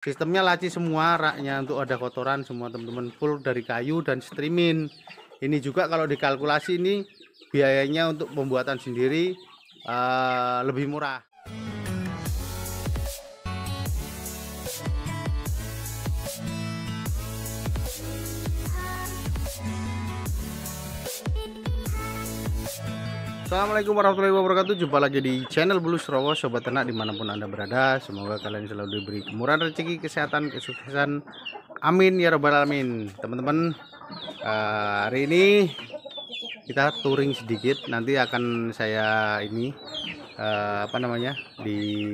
sistemnya laci semua raknya untuk ada kotoran semua teman-teman full dari kayu dan streamin ini juga kalau dikalkulasi ini biayanya untuk pembuatan sendiri uh, lebih murah Assalamualaikum warahmatullahi wabarakatuh Jumpa lagi di channel Bulu Serowo Sobat Ternak dimanapun Anda berada Semoga kalian selalu diberi kemurahan rezeki, kesehatan, kesuksesan Amin ya robbal alamin Teman-teman eh, Hari ini kita touring sedikit Nanti akan saya ini eh, Apa namanya di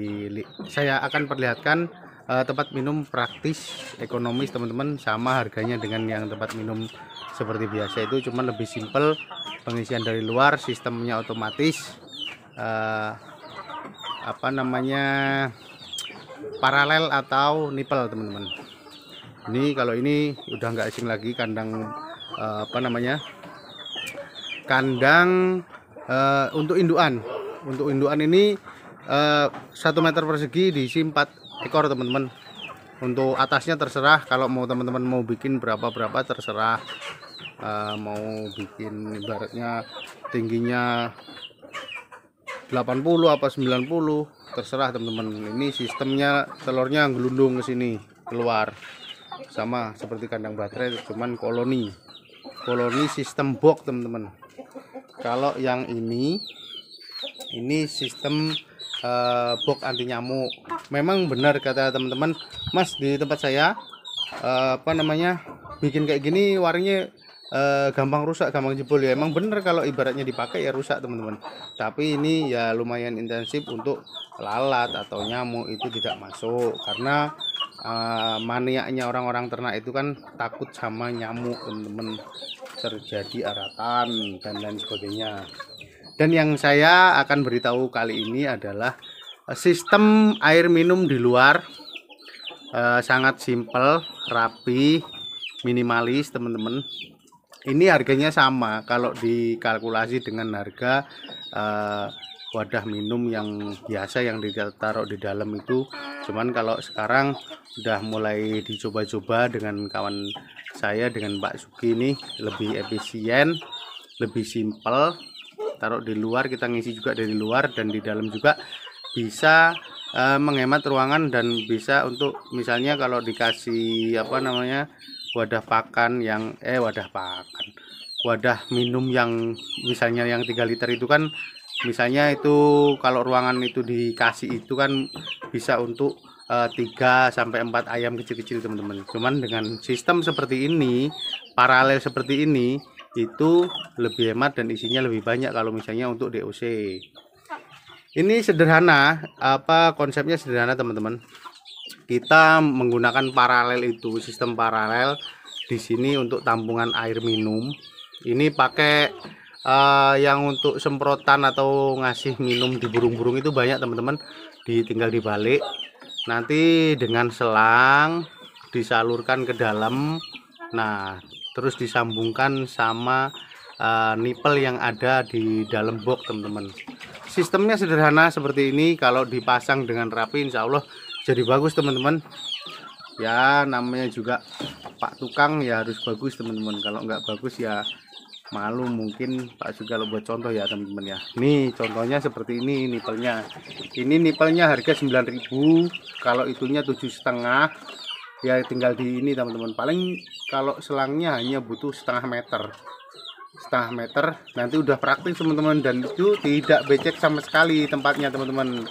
Saya akan perlihatkan uh, tempat minum praktis ekonomis teman-teman sama harganya dengan yang tempat minum seperti biasa itu cuman lebih simpel pengisian dari luar sistemnya otomatis uh, apa namanya paralel atau nipel teman-teman ini kalau ini udah nggak asing lagi kandang uh, apa namanya kandang uh, untuk induan untuk induan ini satu uh, meter persegi diisi 4 ekor teman-teman untuk atasnya terserah kalau mau teman-teman mau bikin berapa-berapa terserah uh, mau bikin ibaratnya tingginya 80 apa 90 terserah teman-teman ini sistemnya telurnya gelundung ke sini keluar sama seperti kandang baterai cuman koloni koloni sistem box teman-teman kalau yang ini ini sistem uh, box anti nyamuk memang benar kata teman-teman mas di tempat saya uh, apa namanya bikin kayak gini warnanya uh, eh, gampang rusak gampang jebol ya emang benar kalau ibaratnya dipakai ya rusak teman-teman tapi ini ya lumayan intensif untuk lalat atau nyamuk itu tidak masuk karena uh, maniaknya orang-orang ternak itu kan takut sama nyamuk teman-teman terjadi aratan dan lain sebagainya dan yang saya akan beritahu kali ini adalah eh, sistem air minum di luar eh, sangat simpel, rapi, minimalis teman-teman. Ini harganya sama kalau dikalkulasi dengan harga eh, wadah minum yang biasa yang ditaruh di dalam itu. Cuman kalau sekarang udah mulai dicoba-coba dengan kawan saya dengan Pak Suki ini lebih efisien, lebih simpel taruh di luar kita ngisi juga dari luar dan di dalam juga bisa e, menghemat ruangan dan bisa untuk misalnya kalau dikasih apa namanya wadah pakan yang eh wadah pakan wadah minum yang misalnya yang 3 liter itu kan misalnya itu kalau ruangan itu dikasih itu kan bisa untuk eh, tiga sampai empat ayam kecil-kecil teman-teman cuman dengan sistem seperti ini paralel seperti ini itu lebih hemat dan isinya lebih banyak kalau misalnya untuk DOC ini sederhana apa konsepnya sederhana teman-teman kita menggunakan paralel itu sistem paralel di sini untuk tampungan air minum ini pakai uh, yang untuk semprotan atau ngasih minum di burung-burung itu banyak teman-teman ditinggal dibalik nanti dengan selang disalurkan ke dalam nah terus disambungkan sama uh, eh, nipel yang ada di dalam box teman-teman sistemnya sederhana seperti ini kalau dipasang dengan rapi insya Allah jadi bagus teman-teman ya namanya juga Pak Tukang ya harus bagus teman-teman kalau nggak bagus ya malu mungkin Pak juga lo buat contoh ya teman-teman ya nih contohnya seperti ini nipelnya ini nipelnya harga 9000 kalau itunya tujuh setengah ya tinggal di ini teman-teman paling kalau selangnya hanya butuh setengah meter setengah meter nanti udah praktis teman-teman dan itu tidak becek sama sekali tempatnya teman-teman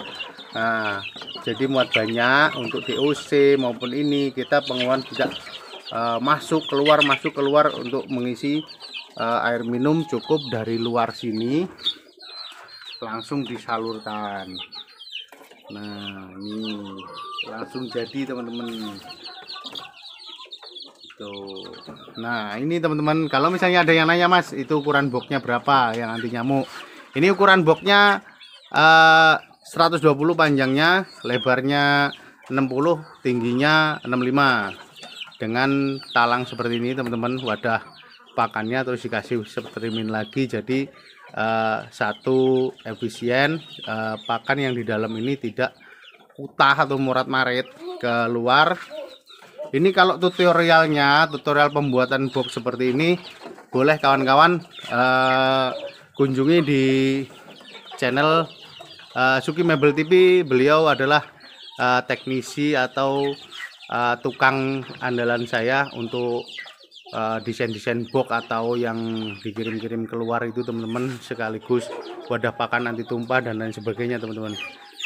nah jadi muat banyak untuk DOC maupun ini kita pengeluaran tidak uh, masuk keluar masuk keluar untuk mengisi uh, air minum cukup dari luar sini langsung disalurkan nah ini langsung jadi teman-teman gitu nah ini teman-teman kalau misalnya ada yang nanya mas itu ukuran boxnya berapa yang anti nyamuk ini ukuran boxnya eh, uh, 120 panjangnya lebarnya 60 tingginya 65 dengan talang seperti ini teman-teman wadah pakannya terus dikasih min lagi jadi uh, satu efisien uh, pakan yang di dalam ini tidak utah atau murat marit keluar ini kalau tutorialnya tutorial pembuatan box seperti ini boleh kawan-kawan uh, kunjungi di channel uh, Suki Mebel TV beliau adalah uh, teknisi atau uh, tukang andalan saya untuk desain-desain uh, box atau yang dikirim-kirim keluar itu teman-teman sekaligus wadah pakan anti tumpah dan lain sebagainya teman-teman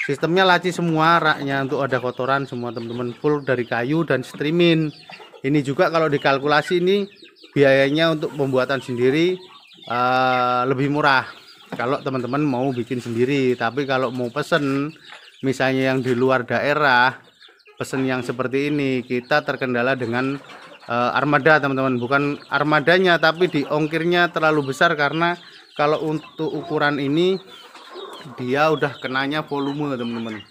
sistemnya laci semua raknya untuk ada kotoran semua teman-teman full dari kayu dan strimin. ini juga kalau dikalkulasi ini biayanya untuk pembuatan sendiri uh, lebih murah kalau teman-teman mau bikin sendiri tapi kalau mau pesen misalnya yang di luar daerah pesen yang seperti ini kita terkendala dengan uh, armada teman-teman bukan armadanya tapi di ongkirnya terlalu besar karena kalau untuk ukuran ini dia udah kenanya volume teman-teman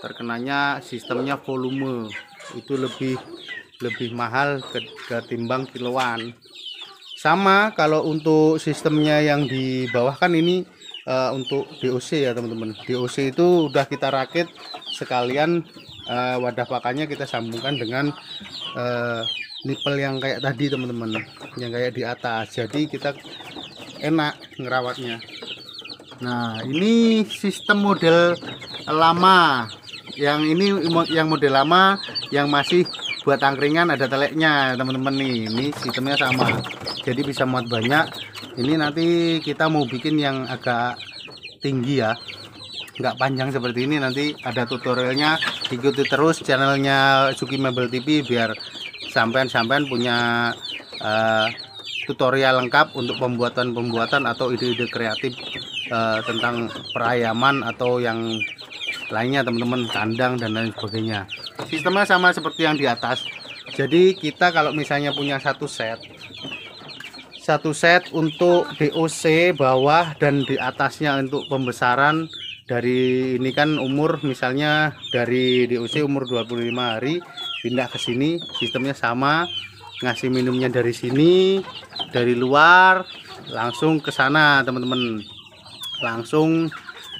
terkenanya sistemnya volume itu lebih lebih mahal ketimbang kiloan sama kalau untuk sistemnya yang di bawah kan ini uh, untuk DOC ya teman-teman DOC itu udah kita rakit sekalian uh, wadah pakannya kita sambungkan dengan uh, eh, nipple yang kayak tadi teman-teman yang kayak di atas jadi kita enak ngerawatnya Nah, ini sistem model lama. Yang ini yang model lama yang masih buat angkringan ada teleknya, teman-teman nih. Ini sistemnya sama. Jadi bisa muat banyak. Ini nanti kita mau bikin yang agak tinggi ya. Nggak panjang seperti ini nanti ada tutorialnya. Ikuti terus channelnya Suki Mebel TV biar sampean-sampean punya uh, tutorial lengkap untuk pembuatan-pembuatan atau ide-ide kreatif uh, tentang perayaman atau yang lainnya teman-teman kandang dan lain sebagainya sistemnya sama seperti yang di atas jadi kita kalau misalnya punya satu set satu set untuk DOC bawah dan di atasnya untuk pembesaran dari ini kan umur misalnya dari DOC umur 25 hari pindah ke sini sistemnya sama ngasih minumnya dari sini dari luar langsung ke sana teman-teman langsung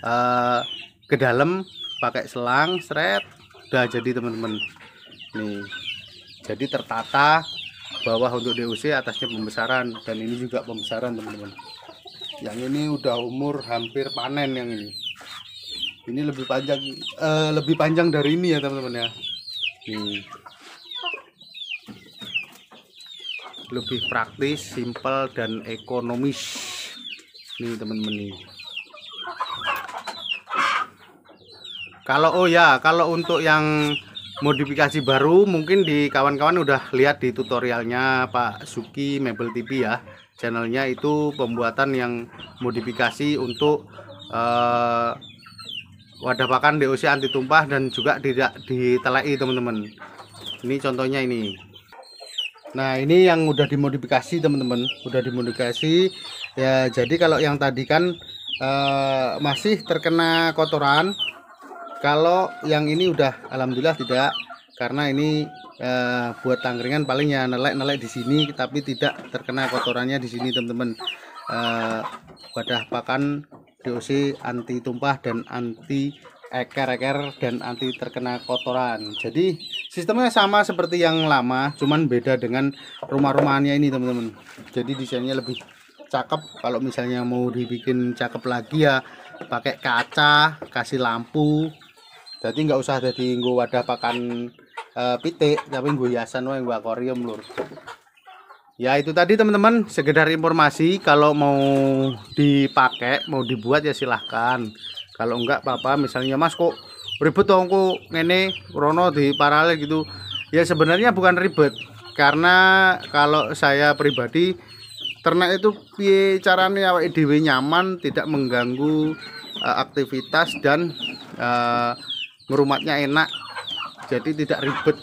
uh, ke dalam pakai selang seret udah jadi teman-teman nih jadi tertata bawah untuk DUC atasnya pembesaran dan ini juga pembesaran teman-teman yang ini udah umur hampir panen yang ini ini lebih panjang uh, lebih panjang dari ini ya teman-teman ya nih lebih praktis, simple dan ekonomis. Nih teman-teman nih. Kalau oh ya, kalau untuk yang modifikasi baru mungkin di kawan-kawan udah lihat di tutorialnya Pak Suki Mebel TV ya. Channelnya itu pembuatan yang modifikasi untuk uh, wadah pakan DOC anti tumpah dan juga tidak ditelai teman-teman. Ini contohnya ini. Nah ini yang udah dimodifikasi teman-teman, udah dimodifikasi ya. Jadi kalau yang tadi kan uh, masih terkena kotoran kalau yang ini udah alhamdulillah tidak karena ini e, buat tangkringan palingnya nelek-nelek di sini tapi tidak terkena kotorannya di sini teman-teman e, wadah pakan DOC anti tumpah dan anti eker-eker dan anti terkena kotoran jadi sistemnya sama seperti yang lama cuman beda dengan rumah-rumahannya ini teman-teman jadi desainnya lebih cakep kalau misalnya mau dibikin cakep lagi ya pakai kaca kasih lampu jadi nggak usah jadi gua wadah pakan uh, pitik tapi gua hiasan wae gua akuarium lur ya itu tadi teman-teman sekedar informasi kalau mau dipakai mau dibuat ya silahkan kalau enggak papa, misalnya mas kok ribet dong kok ngene rono di paralel gitu ya sebenarnya bukan ribet karena kalau saya pribadi ternak itu pie caranya awake nyaman tidak mengganggu uh, aktivitas dan uh, merumatnya enak jadi tidak ribet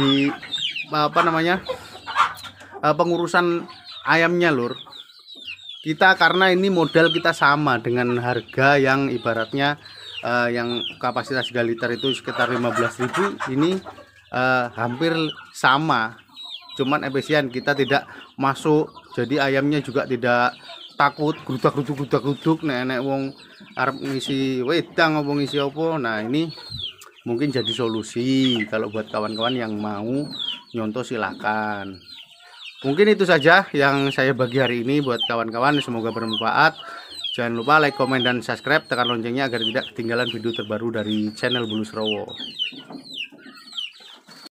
di apa namanya eh, pengurusan ayamnya lur kita karena ini modal kita sama dengan harga yang ibaratnya uh, yang kapasitas galiter itu sekitar 15.000 ini uh, hampir sama cuman efisien kita tidak masuk jadi ayamnya juga tidak takut gerudak geruduk gerudak geruduk nenek wong arep ngisi wedang ngomong ngisi opo nah ini mungkin jadi solusi kalau buat kawan-kawan yang mau nyontoh silakan mungkin itu saja yang saya bagi hari ini buat kawan-kawan semoga bermanfaat jangan lupa like comment, dan subscribe tekan loncengnya agar tidak ketinggalan video terbaru dari channel Bulus Rowo